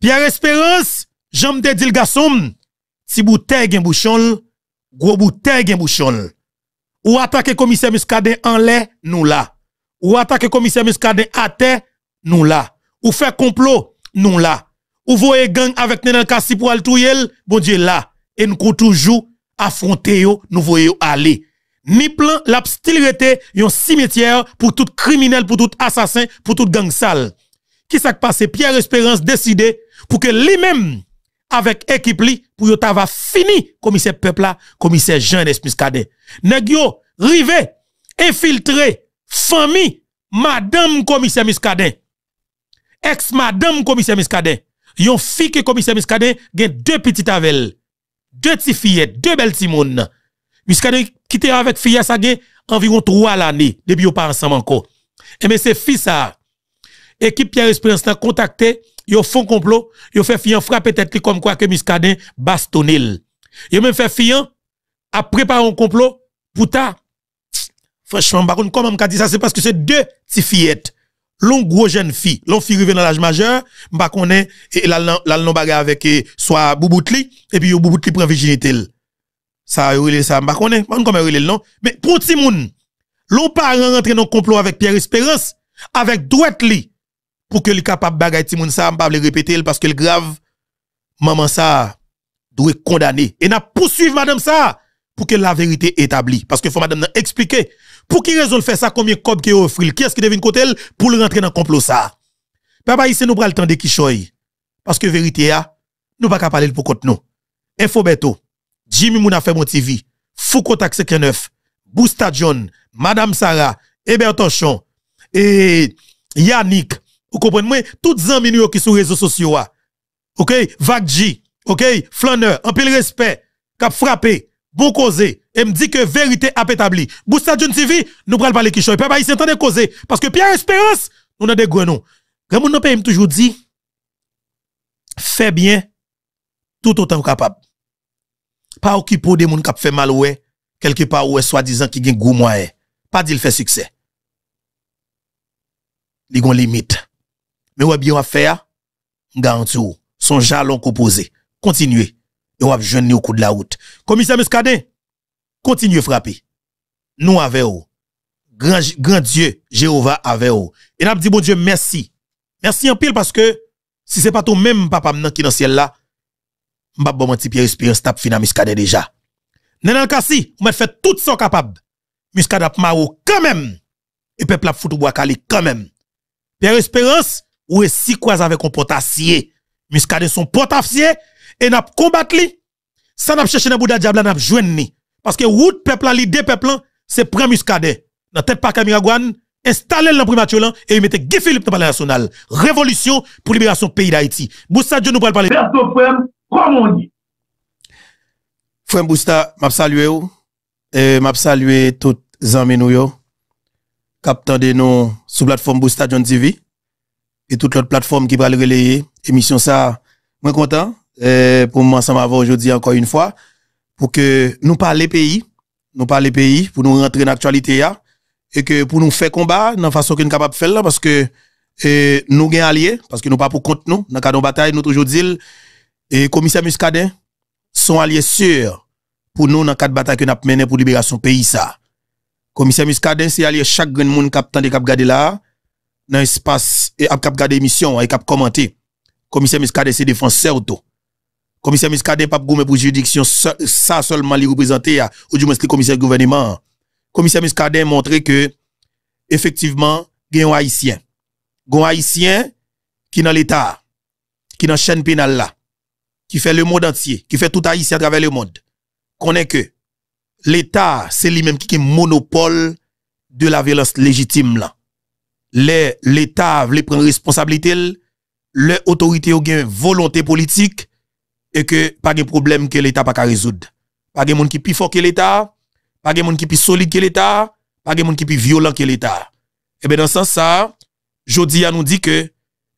Pierre Espérance, j'aime te dire garçon, si bouteille gen bouchon, gros bouteille gen bouchon. Ou attaquer commissaire Muscadet en l'air, nous là. Ou attaquer commissaire Muscadet à terre, nous là. Ou faire complot, nous là. Ou voyez gang avec Nenel Kassi pour bon Dieu là. Et nous toujours affronter nous voyons aller. Ni plan, la a yon cimetière pour tout criminel, pour tout assassin, pour tout gang sale. Qui s'est passé? Pierre Espérance décidé pour que lui-même, avec léquipe li, pour yon tava fini, commissaire peuple là, commissaire Jean-Nes Miskadé... Nèg yo, rivé, infiltré, famille, madame commissaire Miskadé... Ex-madame commissaire Miscadet. Yon fi que commissaire Miscadet, gen deux petites avelles. Deux petites filles, deux belles timounes. qui quitté avec fille ça environ trois l'année, depuis yon pas ensemble encore. Et eh mais c'est fils ça. Équipe Pierre Espérance contacté yo font complot, yo fait fiant frapper tête comme quoi que Muscadin bastonnel. Yo même fait fiant a préparer un complot pour ta. Franchement, pas comment m'a dit ça, c'est parce que c'est deux petites fillettes. L'on gros jeune fille, l'on fille arrivée dans l'âge majeur, m'pa connaît, et l'a l'on bagarre avec, eh, soit Bouboutli, et puis yon Bouboutli prend virginité. Ça, yo, ça, m'pa connaît, m'pa comment le non? Mais pour le monde, l'on parent rentre dans complot avec Pierre Espérance, avec Douetli, pour que le capable bagay timoun ça pas le répéter parce que le grave maman ça doit condamner et n'a poursuivre madame ça pour que la vérité établie parce que faut madame expliquer pour qui raison fait ça combien cob qui offre? qui est-ce qui devine côté pour le rentrer dans le complot ça papa ici nous le temps de qui parce que vérité a nous pas parler pour nous. nous. info beto Jimmy Mouna fait TV Foucault 59 Bousta John Madame Sarah Hébert Chon et Yannick vous comprenez moi? Toutes les qui sont sur les réseaux sociaux. Ah. OK? Vagji. OK? Flaneur. En de respect. Cap frappé. Bon causé. Et me dit que vérité a établi. Bousta John TV, nous prenons parler qui choy. Papa, il s'entend de causer. Parce que Pierre Espérance, nous a des grenons. nous Nopé, il toujours dit, fais bien tout autant capable. Pas occupé de gens qui fait mal ouais, quelque part ouais soi-disant qui gagne goût Pas dit le fait succès. Il y limite mais ou bien affaire, garantie son jalon composé. Continuez. Et va jeune au coup de la route. Commissaire Muscadet, continuez frapper. Nous avec vous. Grand, grand Dieu, Jéhovah avec vous. Et n'a dit bon Dieu merci. Merci en pile parce que si c'est pas toi même papa maintenant qui dans ciel là, ma bon petit Pierre Espérance tap fina Muscadet déjà. Nanan kasi on va fait tout son capable. Muscadet mao quand même. Et peuple a foutu bois quand même. Pierre Espérance, ou est si quoi avec un potassier. Muscadet son potassier et n'a combattu li. Ça n'a cherché dans Bouddha Diable, n'a joindre ni. Parce que route peuple, l'idée peuple, c'est prendre Muscadet. Dans tête pas Miragouane, installer l'imprimature et mettre Guy Philippe dans le palais national. Révolution pour libération pays d'Haïti. ne Dieu nous parle parler. Merci Frère, comment on dit. Frère Bousta, m'a salué ou, et m'a salué tout amis nous yo. Captain de nous sous plateforme Bousta John TV et toute l'autre plateforme qui va le relayer. Émission ça, moi content euh, pour moi ensemble va aujourd'hui encore une fois pour que nous parlions pays, nous parler pays pour nous rentrer dans l'actualité et que pour nous faire combat dans façon qu'on est capable de faire là parce que euh, nous gagnons alliés parce que nous pas pour contre nous dans cadre de bataille nous toujours dit et commissaire Muscadet sont alliés sûrs pour nous dans cadre de bataille que nous avons mené pour son pays ça. Commissaire Muscadet c'est allié chaque grand monde qui a cap là dans l'espace et à garder émission et cap commenter. Commissaire Miskade, c'est défenseur auto. Commissaire Miskade, pas pour juridiction, ça seulement les représenter, ah, ou du moins le commissaire gouvernement. Commissaire Miskade montré que, effectivement, il y a un haïtien. Un haïtien qui dans l'État, qui dans chaîne pénale là, qui fait le monde entier, qui fait tout haïtien à travers le monde, connaît que l'État, c'est lui-même qui est monopole de la violence légitime là l'État veut prendre responsabilité, L'autorité autorités ont une volonté politique et que pas de problème que l'État pas qu'à résoudre. Pas de monde qui plus fort que l'État, pas de monde qui plus solide que l'État, pas de monde qui plus violent que l'État. Et bien dans ce sens ça, a nous dit que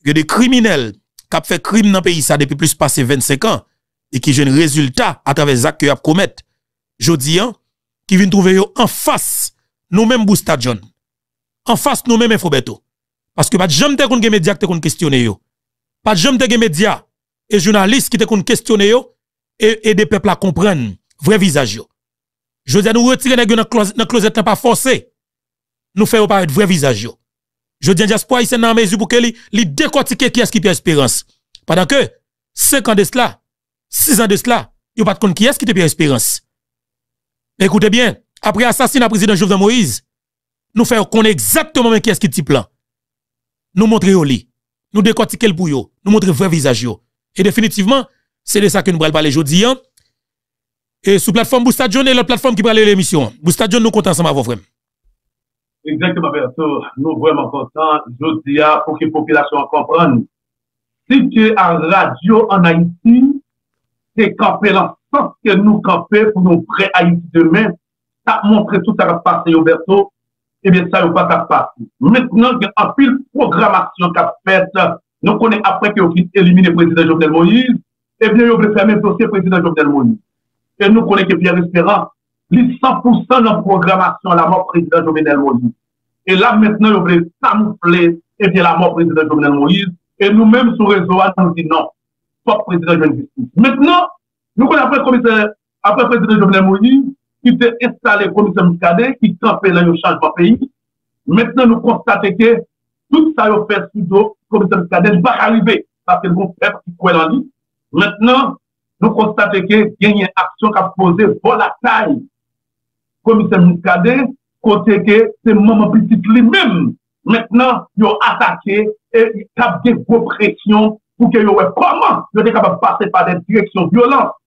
des criminels qui ont fait crime dans le pays ça depuis plus passé 25 ans et qui ont des résultat à travers les actes qu'ils commettre, dit hein, qui viennent trouver en face nous-mêmes Boustadjon en face nous-mêmes Infobeto. Parce que pas de jamais des médias qui te questionner yo. Pas de jamais des médias et journalistes qui te questionner yo et des peuples à comprendre vrai visage yo. Je dis nous retirer dans closettes. closet pas forcé. Nous faire de vrai visage yo. Je dis diaspora ici dans mesure pour que li, li qui est ce qui perd espérance. Pendant que 5 ans de cela, 6 ans de cela, a pas de qui est ce qui a espérance. Écoutez bien, après assassinat président Jovenel Moïse, nous faisons connaître exactement qui est ce qui type là. Nous montrer au lit. Nous décortiquer le bouillot. Nous montrer vrai visage Et définitivement, c'est de ça que nous allons parler aujourd'hui. Hein. Et sous plateforme Boustadion et la plateforme qui parle l'émission. Boustadion nous comptons ensemble à vos frères. Exactement, Berto. Nous vraiment contents. Aujourd'hui, hein, pour que la population comprenne. Si tu es en radio en Haïti, c'est camper l'enfant que nous camper pour nous prêts Haïti demain. Ça montre tout à la passé, Berto. Ebyen, eh sa yon pata pati. Metnen, yon apil programasyon katpète, nou konen apre ke yon vit elimine prezident Jovenel Moïse, ebyen, eh yon vle ferme toske prezident Jovenel Moïse. E nou konen ke bien resperan, li 100% lom programasyon la mort prezident Jovenel Moïse. E la, metnen, yon vle samouple, ebyen, eh la mort prezident Jovenel Moïse, e nou menm sou rezoan, nou di nan, pot prezident Jovenel Moïse. Metnen, nou konen apre prezident Jovenel Moïse, ki te installe komisen Mouskade, ki tempe la yo chanj pa peyi. Mètnen nou konstate ke, tout sa yo fè soudo, komisen Mouskade va karibe, sa se yon fèp kouè lan li. Mètnen nou konstate ke, genye aksyon ka pose volatay. Komisen Mouskade, kote ke, se mèman piti li mèm. Mètnen, yon atake, e yon kapge vopreksyon, pou ke yon wè koman, yon te kaba pase pa de direksyon violant.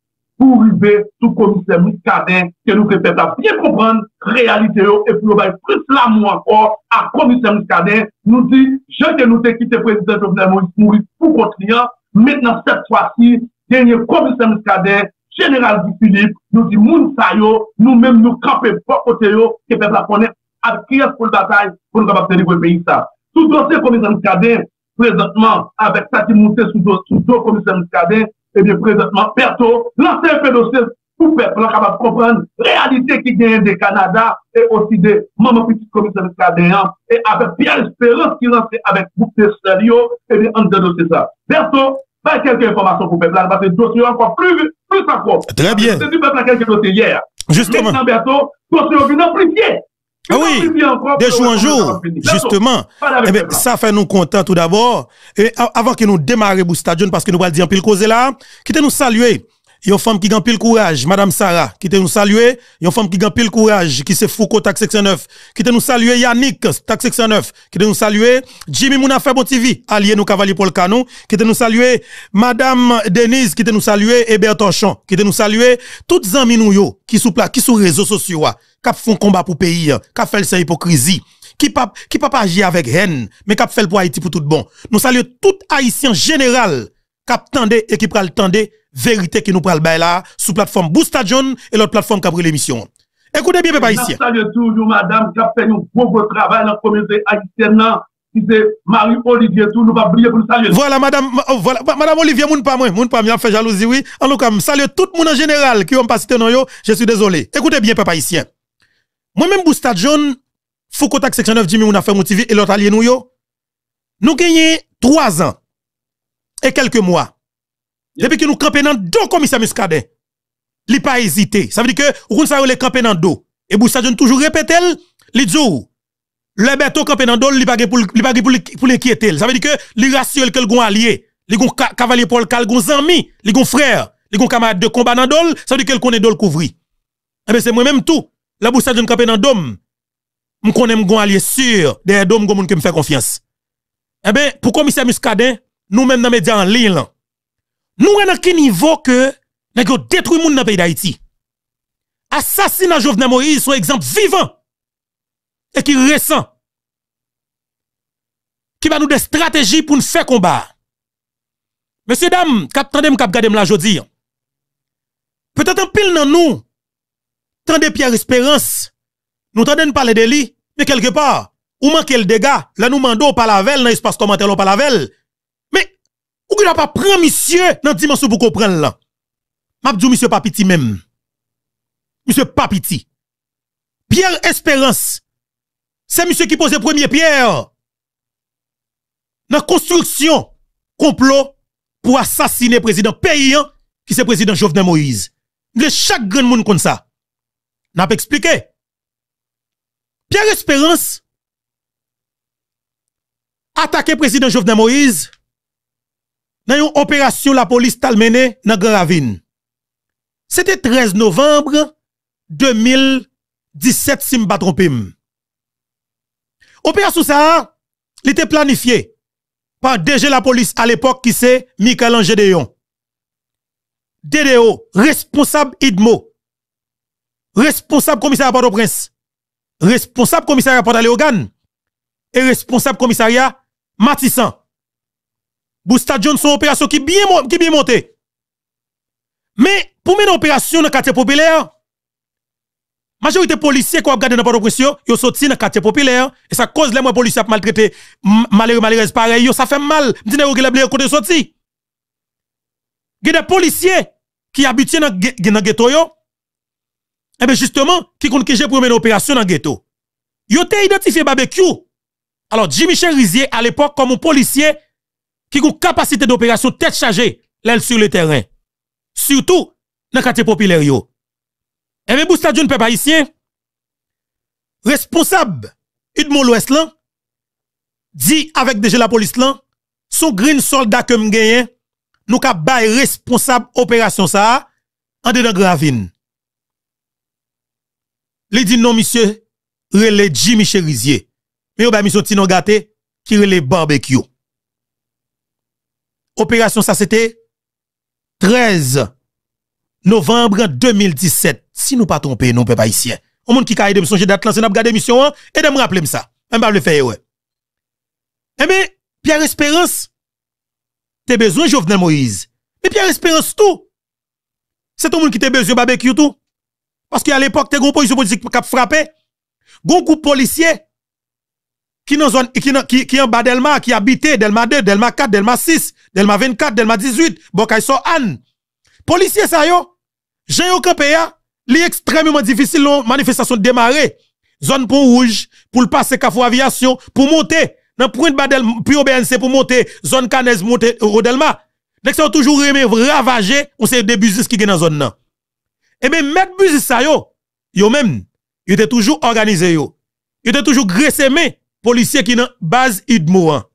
pou rive sou komisyon mouskaden ke nou ke pez la fye kompran realite yo e pou lo baye pris la mou akor a komisyon mouskaden nou di, jen te note ki te prezident Jovenel Moïse mou yi pou kotli ya met nan set fwa si, genye komisyon mouskaden, general Di Philippe nou di moun sa yo, nou menm nou kampe fwa kote yo, ke pez la fwone akriyat pou l batay pou nou kapak se liwe pe yi sa. Souto se komisyon mouskaden prezantman, avek sa ki mounse sou do komisyon mouskaden Et bien, présentement, Berto, lancez un peu dossier pour peuple capable de comprendre la réalité qui vient des Canada et aussi des petit Commissaire de canadiens et avec bien Espérance qui lance avec de sérieux et bien, on dossier ça. Berto, pas quelques informations pour peuple parce que le dossier encore plus, plus encore. Très bien. C'est du peuple à quelques dossiers hier. Justement. Maintenant, Berto, dossier est amplifié. Ah oui, de jours en jour, justement. Eh ça fait nous content tout d'abord. Et avant que nous démarrions pour Stadion, parce que nous allons dire en pile cause là, quittez nous saluer une femme qui gagne pile courage, Madame Sarah, qui te nous a Une femme qui gagne pile courage, qui se Foucault, taxe 69, Qui te nous salue Yannick, taxe 69, Qui te nous salue. Jimmy bon TV, allié nous cavalier pour le Qui te nous salue Madame Denise, qui te nous salue, Hébert Chan, Qui te nous salue. toutes les amis nous qui sous plat, qui sous réseaux sociaux, ah, qui font combat pour pays, ah, qui font sa hypocrisie qui pas qui pas agir avec haine mais qui fait pour Haïti pour tout bon. Nous saluons tout haïtien général cap tendez et qui pral tendez vérité qui nous pral bay là sous plateforme Boosta John et l'autre plateforme qui l'émission. Écoutez bien, papa ici. Salut toujours, madame, qui a fait un gros travail dans la communauté haïtienne. c'est Marie-Olivier, tout, nous va briller pour le saluer. Voilà, madame, oh, voilà, madame Olivier, moun pas moi, moun pas moi, fait jalousie, oui. En tout cas, salut tout le monde en général qui ont pas cité non yo, je suis désolé. Écoutez bien, papa haïtien. Moi-même, Boostad John, faut contact section 9 Jimmy, on a fait mon TV et l'autre allié nous yo. Nous gagnons 3 ans et quelques mois, depuis que nous campons dans deux commissaires muscadet il n'a pas hésité. Ça veut dire que vous savez les camper dans dos. Et vous savez toujours répéter, il dit oh, le bateau campé dans dos, il pas pour pour l'inquiéter. Ça veut dire que il rassure un allié, les les cavalier pour le cal, les ami, les frères, frère, camarades de combat dans dos, ça veut dire qu'ils connaît le couvri. Eh bien c'est moi-même tout. La bouche de campé dans dos. Je connais un allié sûr des dom, qui me fait confiance. Eh ben pour commissaire Muscadin, nous-mêmes dans les médias en ligne, nous sommes à quel niveau que nous détruisons le dans le pays d'Haïti. Assassinat Jovenel Moïse, son exemple vivant et qui récent, qui va nous des stratégies pour nous faire combat. messieurs dames, cap tandem cap gadem la jodi. Hein. Peut-être un pile dans nous. Tendez Pierre Espérance. Nous de parler de lui, mais quelque part, où manque le dégât, là nous mandons par la velle dans l'espace commentaire par la velle, ou il n'a pas pris, monsieur dans dimension pour comprendre là. M'a dit monsieur Papiti même. Monsieur Papiti. Pierre Espérance. C'est monsieur qui pose premier pierre. Dans construction complot pour assassiner président paysan qui c'est président Jovenel Moïse. De chaque grand monde comme ça. N'a pas expliqué. Pierre Espérance attaqué président Jovenel Moïse dans une opération la police tal mené dans Ravine. C'était 13 novembre 2017 si Opération ça, il était planifié par DG la police à l'époque qui c'est Michel Angédéon. DDO, responsable IDMO, responsable commissaire Port-au-Prince, responsable commissariat port à et responsable commissariat Matissan. Booster Johnson, opération qui bien, qui bien montée. Mais pour mener opération dans le quartier populaire, majorité policiers qui ont gardé dans la pression, ils sont dans le quartier populaire. Et ça cause les policiers maltraiter, malheureux, malheureux, pareil, ça fait mal. Dis que les côté sorti. Il y a des policiers qui habitent dans le ghetto. Et eh bien justement, qui compte que j'ai pour mener opération dans le ghetto. Ils ont identifié barbecue. Alors Jimmy Cherizier, à l'époque, comme un policier qui ont capacité d'opération tête chargée sur le terrain. Surtout dans le quartier populaire. Et eh bien, Bousta un peuple haïtien, responsable Udmon l'Ouest, dit avec déjà la police, là, son green soldat que nous ka bay responsable opération ça, en dedans gravine. Li dit non, monsieur, relè Jimmy Cherizier. Mais yon ba mission Tino gâté qui relè barbecue opération ça c'était 13 novembre 2017. Si nous pas tromper, nous, peuple haïtien. Au monde qui a de me songer date n'a pas mission, et de me rappeler ça. On va le faire, ouais. Eh bien, Pierre Espérance, t'es besoin Jovenel Moïse. Mais Pierre Espérance tout. C'est tout le monde qui t'a besoin barbecue tout. Parce qu'à l'époque, t'es gros position politique qui a frappé. Gon coup policier qui dans zone qui qui qui en bas Delma qui habitait Delma 2, Delma 4, Delma 6, Delma 24, Delma 18, Bokay ça Anne. Policier ça yo, j'ai au campé li extrêmement difficile la manifestation démarrer. Zone pour rouge pour passer Kafou aviation pour monter dans point Badel puis BNC pour monter zone Canez monter Rodelma. Euh, Dès que toujours aimé ravager on sait des business qui dans zone là. Et eh ben mettre business ça yo, yo même, il était toujours organisé yo. étaient était toujours graissé mais Policier qui dans base Idmoan. Hein.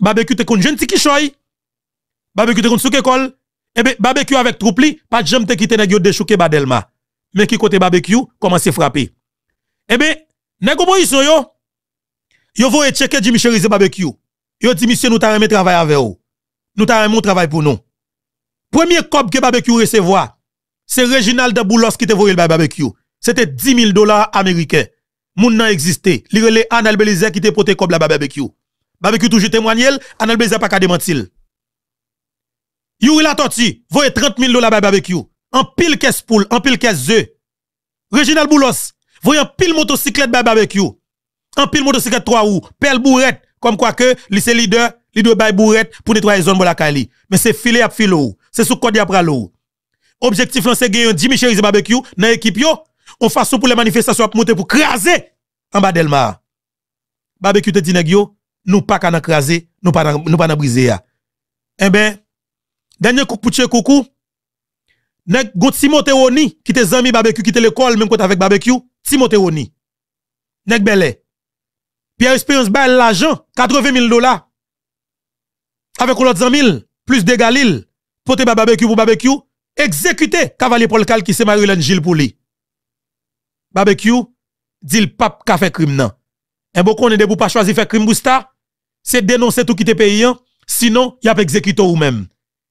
Barbecue te kon jeune ti choy. Barbecue te kon souke kol. Eh bien, barbecue avec troupli, pas de jam te kite nèg yo de chouke badelma. Mais qui côté barbecue, comment c'est frappé. Eh bien, nèg opposition yo, yo voye checker Jimmy Cherise barbecue. Yo dit monsieur nous t'a travaillé travail avec vous. Nous t'a un travail pour nous. Premier cop que barbecue recevoir, c'est Reginald de Boulos qui te venu le barbecue. C'était 10 000 dollars américains moun nan existé. Li rele Anal Belize qui te pote comme la barbecue. Barbecue toujours témoigne, Anal Belize pas qu'à You Yuri la torti, voye 30 000 dollars barbecue. En pile caisse poule, en pile caisse œufs. Reginald Boulos, voye en pile motocyclette barbecue. En pile motocyclette 3 ou. pelle bourrette, comme quoi que, lycée leader, leader bay bourrette pour nettoyer zone la kali. Mais c'est filé à filo, c'est sous code à Objectif lancé gagner 10 Michel barbecue dans l'équipe, yo, on façon pour les manifestations à monter pour craser en bas d'Elma. Barbecue te dit nous pas qu'à craser, nous pas nous pas briser Eh ben dernier coup pour coucou nèg gon Timothée qui tes amis barbecue qui l'école même quand avec barbecue, Timothée Oni. Nèg belé. Pierre Espérance bail l'argent 80 000 dollars. Avec l'autre 100 000 plus de Galil, te barbecue pour barbecue, exécuter Cavalier Paul Cal qui c'est Marie-Hélène Gilles pour lui barbecue, dit le pape qu'a fait crime non. Et beaucoup on est debout pas choisi faire crime bousta, c'est dénoncer tout qui te payant, hein. sinon il y a exécuté ou même.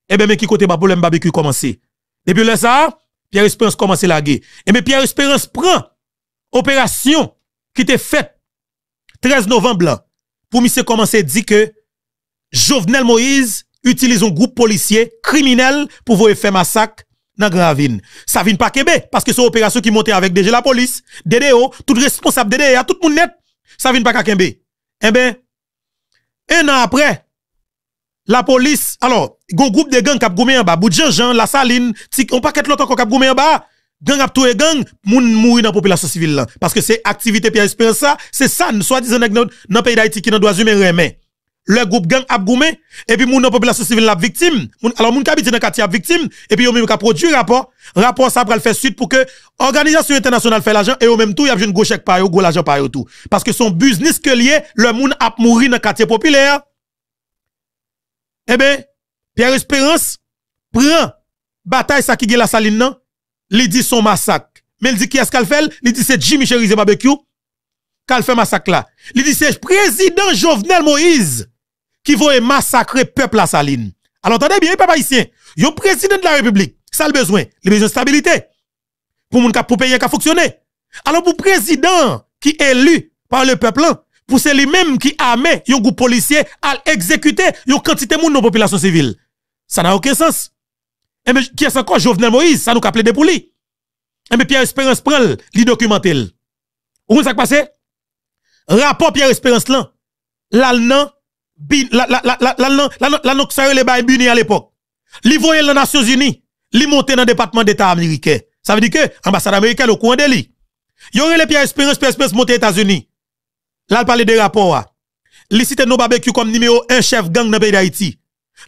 Et eh ben mais qui côté pas problème barbecue commencer. Depuis le ça, Pierre Espérance commence la guerre. Et eh bien Pierre Espérance prend opération qui était faite 13 novembre pour m'y commencer dit que Jovenel Moïse utilise un groupe policier criminel pour vous faire massacre dans Gravine. Ça vient pas Québec, parce que c'est une opération qui montait avec déjà la police, DDO, tout responsable DDo, e, tout le monde net. Ça vient pas Kembe. Eh bien, un an après, la police, alors, un groupe de gangs qui a en bas, Boudjan La Saline, on qu'être l'autre qui a goumé en bas. Gang a tué gang, moun mouri dans la population civile Parce que c'est activité Pierre Espérance, c'est ça, soit disant dans le pays d'Haïti qui n'a pas humain mais le groupe gang a goumé et puis moun la population civile la victime alors moun qui habite dans quartier victime et puis au même qui produit rapport rapport ça le faire suite pour que organisation internationale fait l'argent et au même tout y a une gros chèque par y'a gros l'argent tout parce que son business que lié le moun a mourir dans quartier populaire eh ben Pierre Espérance prend bataille ça qui la saline non il dit son massacre mais il dit qui est-ce qu'elle fait il dit c'est Jimmy Cherise barbecue qu'elle fait massacre là il dit c'est président Jovenel Moïse qui vont massacrer peuple à Saline. Alors attendez bien, papa haïtien, le président de la République, ça a besoin, a besoin de stabilité. Pour mon pour payer qui fonctionner. Alors pour président qui est élu par le peuple, hein, pour c'est lui-même qui armé un groupe policier à exécuter une quantité de population civile. Ça n'a aucun sens. Et eh mais ben, qui est ce encore Jovenel Moïse, ça nous a appelé des lui. Et mais Pierre Espérance prend le documenté. Où ça passé? Rapport Pierre Espérance là. Là la la la la la la non ça les à l'époque. Li voyait la Nations Unies, li monté dans le département d'État américain. Ça veut dire que l'ambassade américaine au courant de lui. Yon les Pierre Espérance, espérées, Espérance aux États-Unis. Là, il parle de rapport. Hein. Li cite nos barbecues comme numéro un chef gang dans le pays d'Haïti.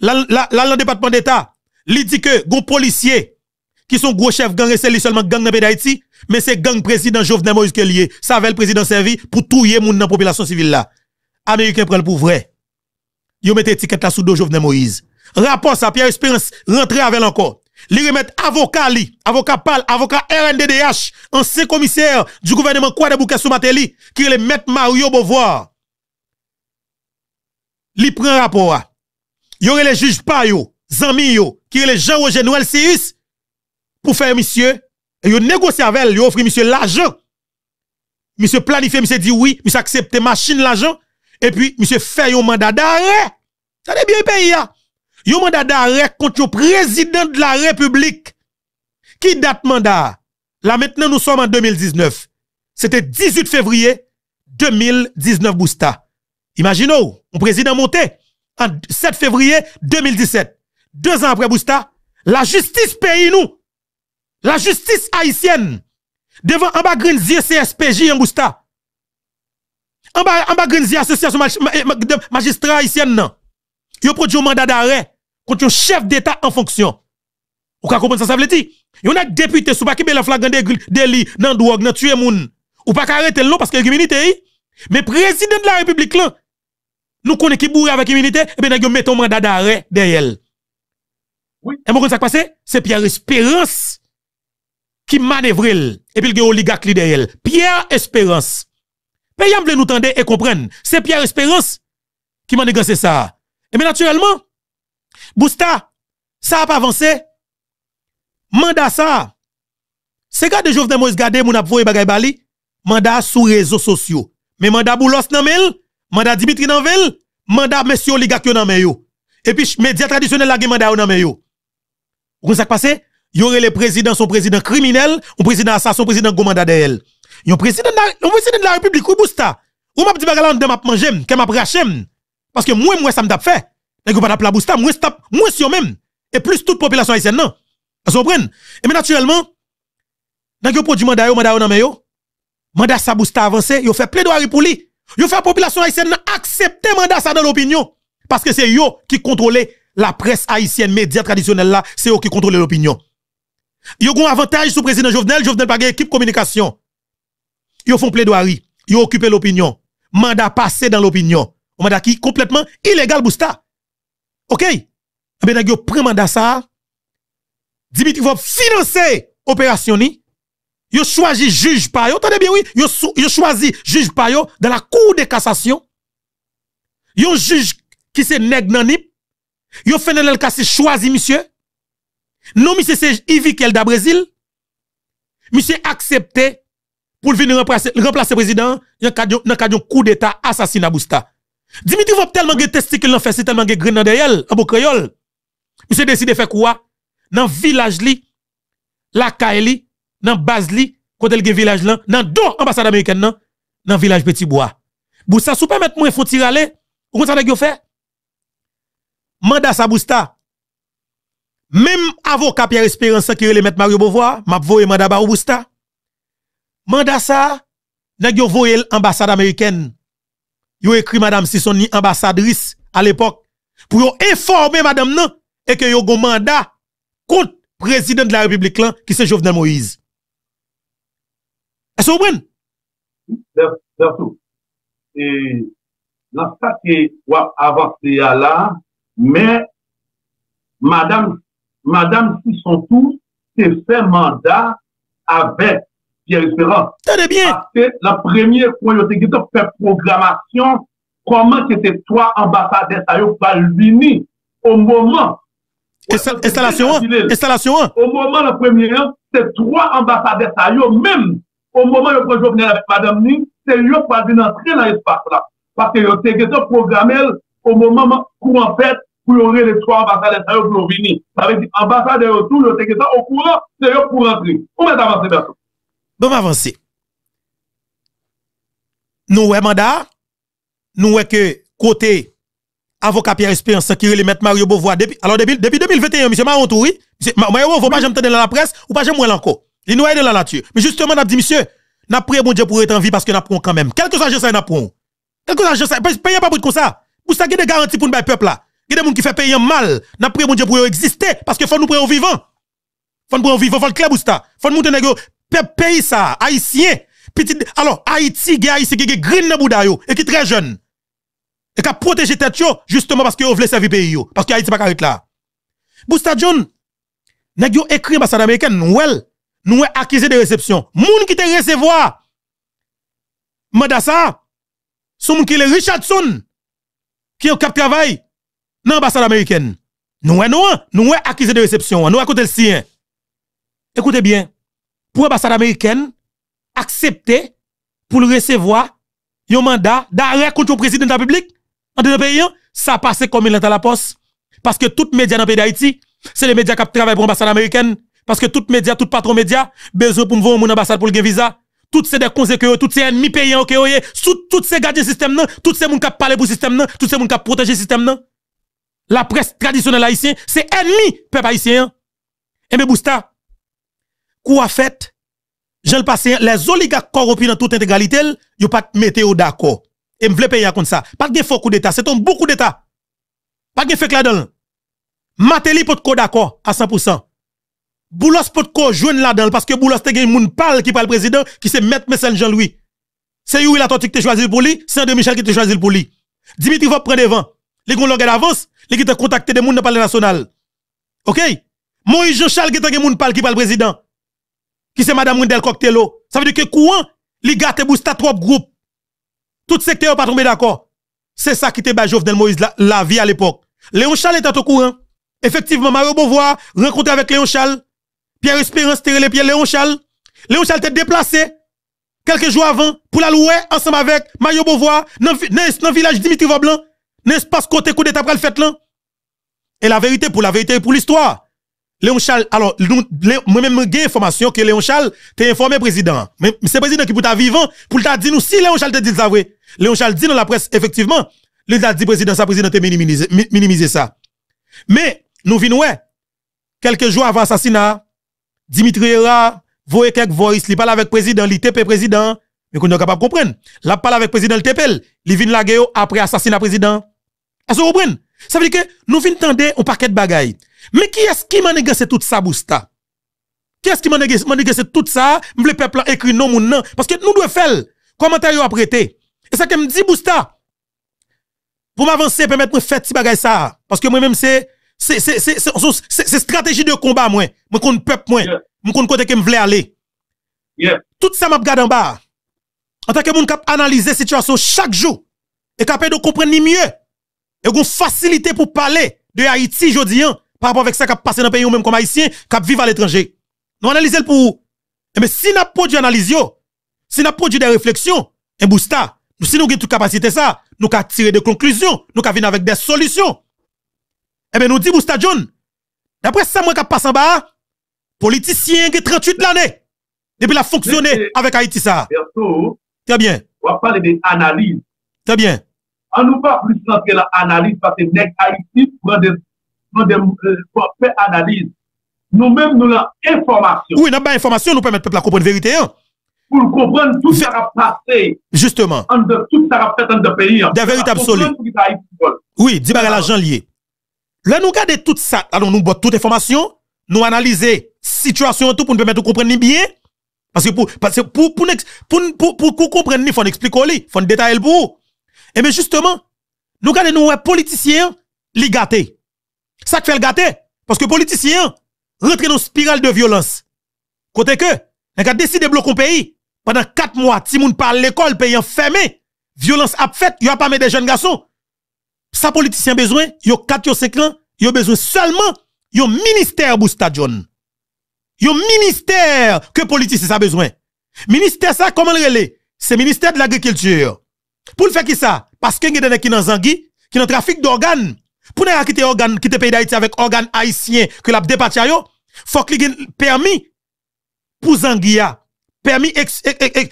Là, dans le département d'État, il dit que les policiers qui sont gros chefs gang et c'est seulement gang dans le pays d'Haïti, mais c'est gang président Jovenel Moïse Kelier. ça Ça le président servi pour tuer monde dans la population civile là. Américain le pour vrai yo mette étiquette là sous dos Jovenel Moïse. Rapport ça Pierre Espérance rentré avec encore. Li remettre avocat li, avocat PAL, avocat RNDDH, ancien commissaire du gouvernement Kouade Bouke Soumateli, qui le met Mario Beauvoir. Li prend rapport. Yo les juge payo, juge zami yo, qui les Jean-Roger Noël CIS pour faire monsieur, yo négocie avec, yo offre monsieur l'argent. Monsieur planifie, monsieur dit oui, monsieur accepte machine l'argent et puis monsieur fait un mandat d'arrêt. Ça été bien pays hein. Un mandat d'arrêt contre le président de la République. Qui date mandat Là maintenant nous sommes en 2019. C'était 18 février 2019 Bousta. Imaginez, un président monté en 7 février 2017. Deux ans après Bousta, la justice pays nous. La justice haïtienne devant un bas CSPJ en Bousta en bas, en bas, association magistrat haïtienne, non. Yo produit un mandat d'arrêt contre un chef d'État en fonction. Ou ka comprendre ça, ça veut dire? Yon a député sous pas qui la flag de dans nan douag, nan tuer moun. Ou pas arrêter le y parce que immunité. Hein? mais président de la République là, nous connaît qui bourre avec l'immunité, et eh bien, yon met un mandat d'arrêt derrière. Oui. Et eh, mon ça passé? C'est Pierre Espérance qui manœuvre et puis il y a oligarque derrière. Pierre Espérance. Payam nous tendre et comprendre. C'est Pierre Espérance qui m'a négocié ça. Et mais naturellement, Bousta, ça a pas avancé. Manda ça. C'est gars de Jovenel Moïse gardé mon avoué bagay bali, Manda sur réseaux sociaux. Mais mandat Boulos nan manda Manda Dimitri Namel, Manda mandat monsieur oligarque nan yo. Et puis médias traditionnels la gen mandat nan men yo. Vous s'est passé? aurait les présidents, son président criminel, un président assassin, son président gomanda de elle. Yon président de la République, ou bousta. Ou m'a dit bagala de m'a manger, que m'a Parce que moi, moi, ça me fait. nest pas la bousta, moi, stap, moi, si même. Et plus toute population haïtienne, non. Vous comprenez? Et mais naturellement, dans le produit mandat, mandat nan yo, mandat sa bousta avancé, yo fait plaidoirie pour lui. Yo fait population haïtienne accepter mandat sa dans l'opinion. Parce que c'est yo qui contrôle la presse haïtienne, médias traditionnels là, c'est eux qui contrôlent l'opinion. Yon eu avantage sous président Jovenel, Jovenel pas équipe communication. Ils font plaidoirie, ils occupent l'opinion. Mandat passé dans l'opinion. Un mandat qui complètement illégal Bousta. OK eh Ben ils prend mandat ça. Dimitri va financer opération ni. Yo choisi juge pa yo, attendez bien oui, yo, yo choisi juge dans la cour de cassation. Yo juge qui se nèg nan nip. Yo un cassé choisi monsieur. Non monsieur c'est Yvikel da Brésil. Monsieur accepté pour venir remplacer le président, il y a un coup d'État assassinat Bousta. Dimitri va tellement de qu'il en fait, tellement de grenades derrière, en beau créole. Monsieur décide de faire quoi? Dans le village, li, la Kaeli, dans la base, li, quand village, là, dans deux américaine américaines, dans le village Petit Bois. Bousta, sous permettre moi, faut tirer aller, vous comprenez ce fait? Mandat sa Bousta. Même avocat Pierre Espérance qui est le maître Mario Beauvoir, m'a voué mandat à Bousta. Mandat ça, n'a yon voyé l'ambassade américaine. a écrit madame ni ambassadrice à l'époque pour informer madame non et que yo gon mandat contre président de la République là qui se Jovenel Moïse. Est-ce que vous comprenez? Surtout. Et dans ça qui avancé là, mais madame madame Sisson tout c'est fait mandat avec Pierre Espérance. Tenez bien. C'est la première fois que vous as fait programmation. Comment c'était toi, ambassadeur, ça va venir au moment. Installation 1. Installation 1. Au moment la première, c'est trois ambassadeurs, ça même au moment où je venir avec Madame Ni, c'est eux qui pas venir entrer dans l'espace là. Parce que le été programmé au moment où en fait, pour aurait les trois ambassadeurs, ça pour venir. Ça veut dire, ambassadeurs tous le ont au courant, c'est eux pour entrer. On va avancer Bon, avancer. Nous ouais mandat, nous ouais que côté avocat Pierre Espérance qui relève mettre Mario Beauvoir depuis alors depuis depuis 2021 monsieur Maron oui, monsieur Mario Beauvoir pas j'entends dans la presse ou pas moi encore. Il nous aide dans la nature. Mais justement n'a dit monsieur, n'a prié mon Dieu pour être en vie parce que n'a pris quand même. Quelque chose ça n'a pris. Quelque chose ça payer pas pour comme ça. Pour ça des garanties pour le peuple là. Il y a des gens qui font payer mal. N'a prié mon Dieu pour exister parce que faut nous prendre vivant. Faut nous prendre vivant, faut le clair Faut nous monter pays ça, haïtien, alors, Haïti, qui Haïti, est green nan yo, et qui très jeune. Et qui protégé tête justement parce que vous voulez servir pays yo, parce que Haïti pas carré là. Bousta John, nous yo écrit l'ambassade américaine, nouel, nous accusé de réception. Moun qui te recevoir, Madassa, ça, son moun qui le Richardson, qui est au cap travail, dans l'ambassade américaine. Nous, nous, nous, accusé de réception, nous, à côté le sien. Écoutez bien pour l'ambassade américaine accepter pour le recevoir un mandat d'arrêt contre le président de la République en deux pays, ça passe comme il est à la poste. Parce que les médias dans le pays d'Haïti, c'est les médias qui travaillent pour l'ambassade américaine. Parce que médias média, les patrons médias besoin pour me voir mon ambassade pour le visa. Toutes ces conséquences, toutes ces ennemis payants, toutes ces gardiens système, toutes ces gens qui parlent pour le système, toutes ces gens qui protègent le système. La presse traditionnelle haïtienne, c'est ennemi peuple haïtien. Et eh bien, Bousta, quoi fait, je le passe, les oligarques corrompus dans toute intégralité, ils pas au d'accord. Et me voulez payer comme ça. Pas de faux coup d'État, c'est un beaucoup d'État. Pas de fake là-dedans. Mateli pour ko d'accord à 100%. Boulos pour ko joindre là-dedans parce que Boulos te gen moun parle qui parle président qui sait mettre Messel Jean-Louis. C'est lui toi qui te choisi pour lui, c'est de Michel qui te choisi pour lui. Dimitri va prendre devant. Les gon longue d'avance, les qui te contacté des moun dans le national. OK? Moi Jean-Charles qui te gen moun parle qui parle président qui c'est Madame Wendel Coctello. Oh? Ça veut dire que courant, les gâte boosta trop groupe. Tout secteur pas tombé d'accord. C'est ça qui te bat Jovenel Moïse la, la, vie à l'époque. Léon Charles était au courant. Effectivement, Mario Beauvoir rencontré avec Léon Chal. Pierre Espérance tirait les pieds Léon Chal. Léon Chal était déplacé quelques jours avant pour la louer ensemble avec Mario Beauvoir dans le village Dimitri N'est-ce pas ce côté coup d'état le fait là. Et la vérité pour la vérité et pour l'histoire. Léon Charles, alors, moi-même, j'ai l'information que Léon Charles t'a informé président. Mais c'est président qui peut être vivant, pour t'a dit nous, si Léon Charles te dit ça, vrai. Léon Charles dit dans la presse, effectivement, le t'a dit président, sa président t'a minimisé, ça. Mais, nous venons, ouais, quelques jours avant l'assassinat, Dimitri Hera, voyez quelques voix, il parle avec président, il l'ITP président, mais qu'on est capable de comprendre. Il parle avec président il TPL. il vient la après assassinat président. Est-ce vous comprenez? Ça veut dire que nous venons tendre un paquet de bagailles. Mais qui est-ce qui m'a négocié tout ça, Bousta? Qui est-ce qui m'a négocié tout ça? Le peuple écrit non, mon non Parce que nous devons faire. Commentaire après apprêté. Et ça que me dit Bousta. Pour m'avancer, permettre de faire petit bagay ça. Parce que moi-même, c'est, c'est, c'est, c'est, stratégie de combat, moi. Moi, le peuple, moi. Moi, côté que m'vle aller. Tout ça m'a regardé en bas. En tant que moun analysé la situation chaque jour. Et capable de comprendre mieux. Et qu'on faciliter pour parler de Haïti, je hein par rapport avec ça qui passé dans le pays ou même comme haïtien, qui vivent à l'étranger. Nous analysons pour Mais eh si nous produit analyse, si nous produit des réflexions, et eh booster, si nous avons toute capacité ça, nous avons tiré des conclusions, nous avons venir avec des solutions. Eh bien, nous dit Bousta John, d'après ça, moi qui passe en bas, politicien qui 38 l'année, depuis la fonctionné avec Haïti ça. Très bien. On va parler d'analyse. Très bien. On nous pas plus l'analyse parce que Haïti prend des nous devons euh, faire analyse. Nous-mêmes, nous avons information. Oui, nous avons information, nous permettons de comprendre la vérité. Hein. Pour comprendre tout ce qui a passé. Justement. De, tout ce qui a fait dans pays. De vérité absolue. Oui, dis-moi l'argent lié. Là, nous gardons tout ça. Alors, nous toutes toute information. Nous analysons situation tout pour nous permettre de comprendre bien. Parce que pour, parce que pour, pour, pour, comprendre, il faut expliquer, il faut détailler pour. Et eh bien justement, nous regardons nos politiciens, ligatés ça fait le gâter. Parce que les politiciens rentrent dans une spirale de violence. Côté que, ils ont décidé de bloquer le pays. Pendant 4 mois, si pas à l'école, pays fermé. Violence a fait, n'y a pas mis des jeunes garçons. Ça, ont besoin, ont 4, ou 5 ans, ont besoin seulement, yo ministère Boustadion. Yo ministère que politiciens ont besoin. Ministère ça, comment le relais? C'est ministère de l'agriculture. Pour le faire qui ça? Parce qu'il y a des gens qui dans un qui dans trafic d'organes. Pour ne quitter organe, quitter pays d'Haïti avec organe haïtien que l'a départ, yo, faut qu'il ait permis pour Zanguia, permis ex,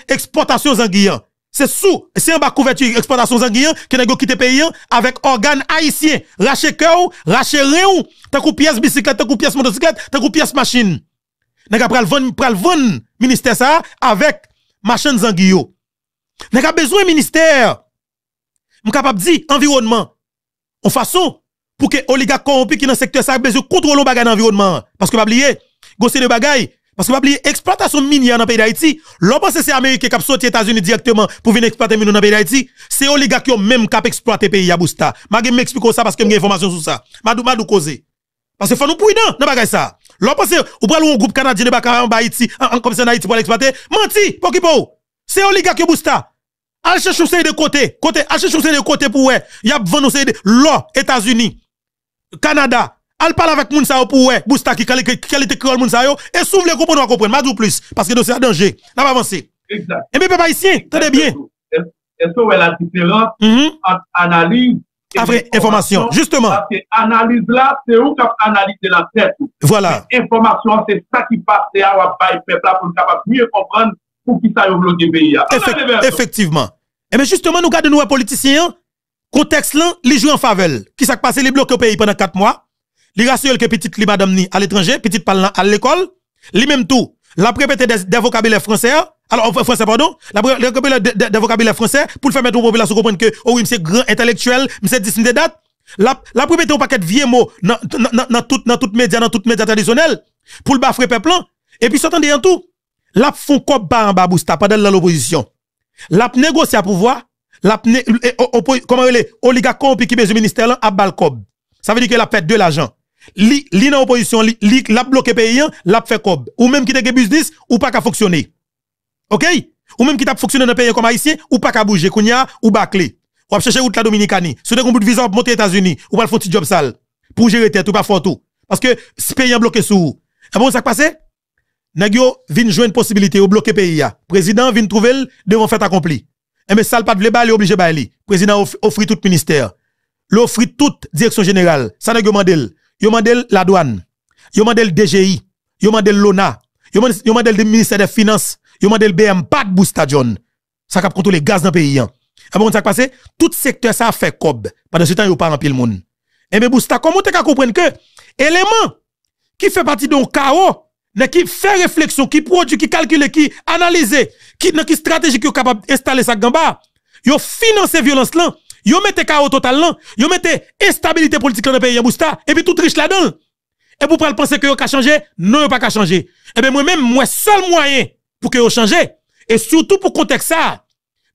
exportation Zanguia. C'est sous, c'est en bas couverture exportation Zanguia que nous quitter pays avec organe haïtien, Rache cœur, rache rien, t'as coup pièce bicyclette, t'as coup pièce motocyclette, t'as coup pièce machine. Nous pral le pral ministère ça avec machines zanguiyo. Nous avons besoin ministère. Je pas dire environnement. En façon, pour que oligarques corrompus qui dans le secteur ça besoin de contrôler bagage l'environnement parce que pas oublier gosser de bagaille parce que pas oublier exploitation minière dans le pays d'Haïti l'on pense c'est américain qui a sorti États-Unis directement pour venir exploiter dans le pays d'Haïti c'est oligarques qui ont même cap exploiter pays à Bousta m'a m'expliquer ça parce que j'ai information sur ça madou madou causé parce que faut nous prudent dans bagage ça l'on pense ou prend un groupe canadien de bagage en Haïti en comme Haïti pour l'exploiter menti pour qui pour c'est oligarques qui Allez chercher de côté, côté, allez chercher de côté pour ouais. Y a vendu de l'or, États-Unis. Canada, elle parle avec moun sa pour ouais, Bousta qui qualité créole moun sa yo, et sou vle comprendre ma comprendre, madou plus, parce que dossier un danger, n'a pas avancé. Exact. Et bien, papa ici, tenez bien. Est-ce que la différence mhm. entre analyse après information, justement. Parce que analyse là, c'est où qu'on analyse la tête. Voilà. Information, c'est ça qui passe à la peuple pour capable mieux comprendre pour qui ça bloqué le pays. Effectivement. Et bien justement, nous gardons nous politiciens Contexte là, les joue en favel. Qui s'est passé, les bloqués au pays pendant 4 mois. Les rassurent que petite li madame ni à l'étranger, petite parlant à l'école. les même tout, la répété des, des vocabulaires français, alors français pardon, la répété des, français pour le faire mettre aux population comprendre que oh oui, c'est grand intellectuel, c'est disney des dates. La, la répété un paquet de vieux mots dans dans tout dans toute média dans toute média traditionnel, pour le fréper peuple et puis s'entendre en tout. La font quoi bas en bas pendant l'opposition. La négocier à pouvoir la e, eh, comment est, oligarque corrompu qui besoin ministère à balcob. Ça veut dire que la perte de l'argent. Li li dans opposition, li, la bloqué paysan, hein, la fait cob. Ou même qui te business ou pas qu'à fonctionner. OK Ou même qui t'a fonctionné dans pays comme haïtien ou pas qu'à bouger kounya ou bâclé. Ou chercher route la dominicani. Sous des bout de visa pour monter États-Unis ou pas faire petit job sale pour gérer tête ou pas fort tout. Parce que ce pays bloqué sous. Et ah bon ça passé Nagyo vient jouer une possibilité ou bloquer pays. Président vient trouver devant fait accompli. Eh bien, ça le pas de est obligé Le Président offre tout ministère. l'offre toute direction générale. Ça n'a demandé. Yo mandel la douane. Yo mandel DGI. Yo mandel l'ONA. Yo mandel le ministère des Finances. Yo mandel BM. Pas de Boustadion. John. Ça capte contre les gaz dans le pays. Et hein. eh ben, bon, ça passé. Tout secteur ça a fait cob. Pendant ce temps, il n'y a pas rempli le monde. Et eh ben, mais comment tu comprendre que élément qui fait partie d'un chaos qui fait réflexion, qui produit, qui calcule, qui analyse, qui, qui stratégie qui est capable d'installer ça gamba, yo finance violence là, yo mette chaos total là, yo mette instabilité politique dans le pays et puis tout riche là-dedans. Et pour pas penser que yo ka changer, non yo pas ka changer. Et eh bien moi-même, moi seul moyen pour que yo change, et surtout pour contexte ça,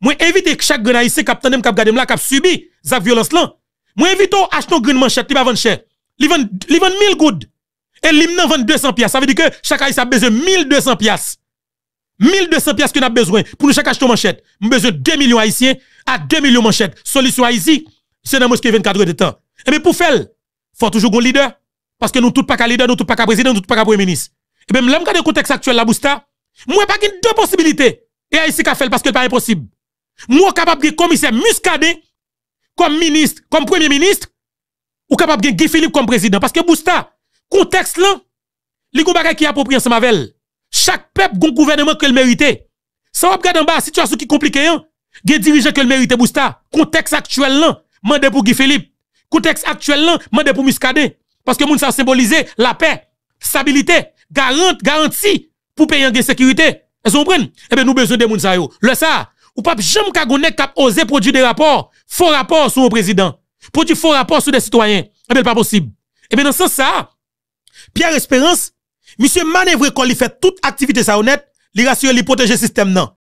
moi invite que chaque grenadier, ici cap cap là cap subi cette violence là. Moi évite acheter une manchette, qui va vendre cher. Li vend 1000 gouttes. Et l'hymne vend 200 pièces. Ça veut dire que chaque haïtien a besoin de 1200 piastres. 1200 piastres qu'il a besoin pour nous chaque acheter manchette. a besoin de 2 millions haïtiens à 2 millions manchettes. Solution Haïti, c'est dans mosquée 24 heures de temps. Et eh ben pour faire, faut toujours un leader. Parce que nous tout pas qu'à leader, nous tout pas qu'à président, nous tout pas qu'à premier ministre. Et eh bien, là, dans le contexte actuel, la Bousta, moi, pas deux possibilités. Et Haïti qu'a fait parce que c'est pas impossible. Moi, capable de commissaire muscadé, comme ministre, comme premier ministre, ou capable de Guy Philippe comme président. Parce que Bousta, contexte là, li gon bagay qui approprié ensemble avec Chaque peuple gon gouvernement qu'elle mérite. va regarder en bas situation qui compliquée hein. Gen dirigeant qu'elle mérite Bousta. Contexte actuel là, mandé pour Guy Philippe. Contexte actuel là, mandé pour Muscadet parce que moun ça symbolise la paix, stabilité, garante, garantie pour payer en sécurité. Vous comprenez Eh bien nous besoin de moun yo. Le ça, ou pas jamais ka cap oser produire des rapports, faux rapports sur le président, produire faux rapports sur des citoyens. Eh bien pas possible. Eh bien dans ce sens ça, Pierre Espérance, monsieur manœuvre quand il fait toute activité ça honnête, il rassure, il protège le système non.